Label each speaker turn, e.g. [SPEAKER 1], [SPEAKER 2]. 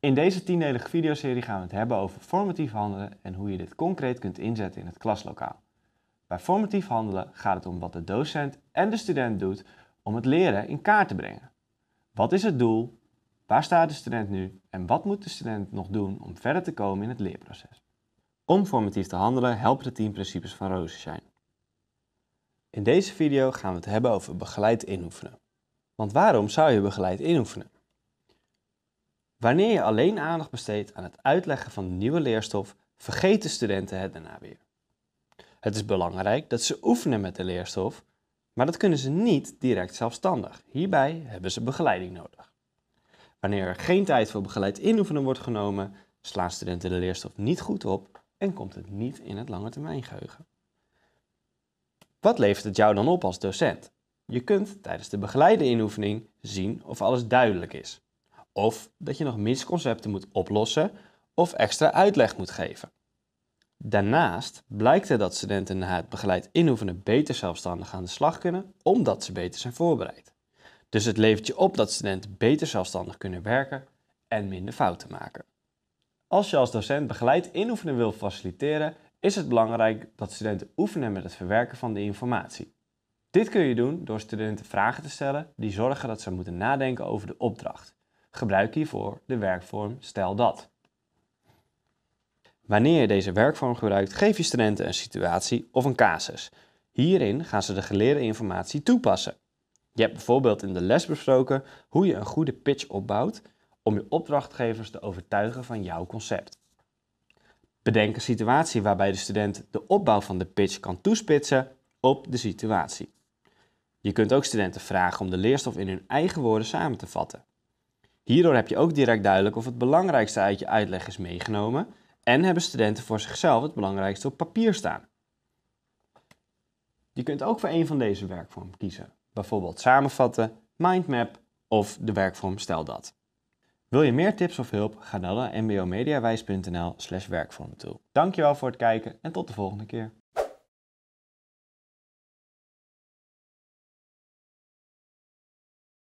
[SPEAKER 1] In deze tiendelige videoserie gaan we het hebben over formatief handelen en hoe je dit concreet kunt inzetten in het klaslokaal. Bij formatief handelen gaat het om wat de docent en de student doet om het leren in kaart te brengen. Wat is het doel? Waar staat de student nu? En wat moet de student nog doen om verder te komen in het leerproces? Om formatief te handelen helpen de 10 principes van zijn. In deze video gaan we het hebben over begeleid inoefenen. Want waarom zou je begeleid inoefenen? Wanneer je alleen aandacht besteedt aan het uitleggen van nieuwe leerstof, vergeten studenten het daarna weer. Het is belangrijk dat ze oefenen met de leerstof, maar dat kunnen ze niet direct zelfstandig. Hierbij hebben ze begeleiding nodig. Wanneer er geen tijd voor begeleid inoefenen wordt genomen, slaan studenten de leerstof niet goed op en komt het niet in het lange termijn geheugen. Wat levert het jou dan op als docent? Je kunt tijdens de begeleide inoefening zien of alles duidelijk is. Of dat je nog misconcepten moet oplossen of extra uitleg moet geven. Daarnaast blijkt er dat studenten na het begeleid inoefenen beter zelfstandig aan de slag kunnen, omdat ze beter zijn voorbereid. Dus het levert je op dat studenten beter zelfstandig kunnen werken en minder fouten maken. Als je als docent begeleid inoefenen wil faciliteren, is het belangrijk dat studenten oefenen met het verwerken van de informatie. Dit kun je doen door studenten vragen te stellen die zorgen dat ze moeten nadenken over de opdracht Gebruik hiervoor de werkvorm stel dat. Wanneer je deze werkvorm gebruikt, geef je studenten een situatie of een casus. Hierin gaan ze de geleerde informatie toepassen. Je hebt bijvoorbeeld in de les besproken hoe je een goede pitch opbouwt om je opdrachtgevers te overtuigen van jouw concept. Bedenk een situatie waarbij de student de opbouw van de pitch kan toespitsen op de situatie. Je kunt ook studenten vragen om de leerstof in hun eigen woorden samen te vatten. Hierdoor heb je ook direct duidelijk of het belangrijkste uit je uitleg is meegenomen en hebben studenten voor zichzelf het belangrijkste op papier staan. Je kunt ook voor een van deze werkvormen kiezen, bijvoorbeeld samenvatten, mindmap of de werkvorm stel dat. Wil je meer tips of hulp? Ga dan naar mbomediawijs.nl slash werkvormtool. Dankjewel voor het kijken en tot de volgende keer.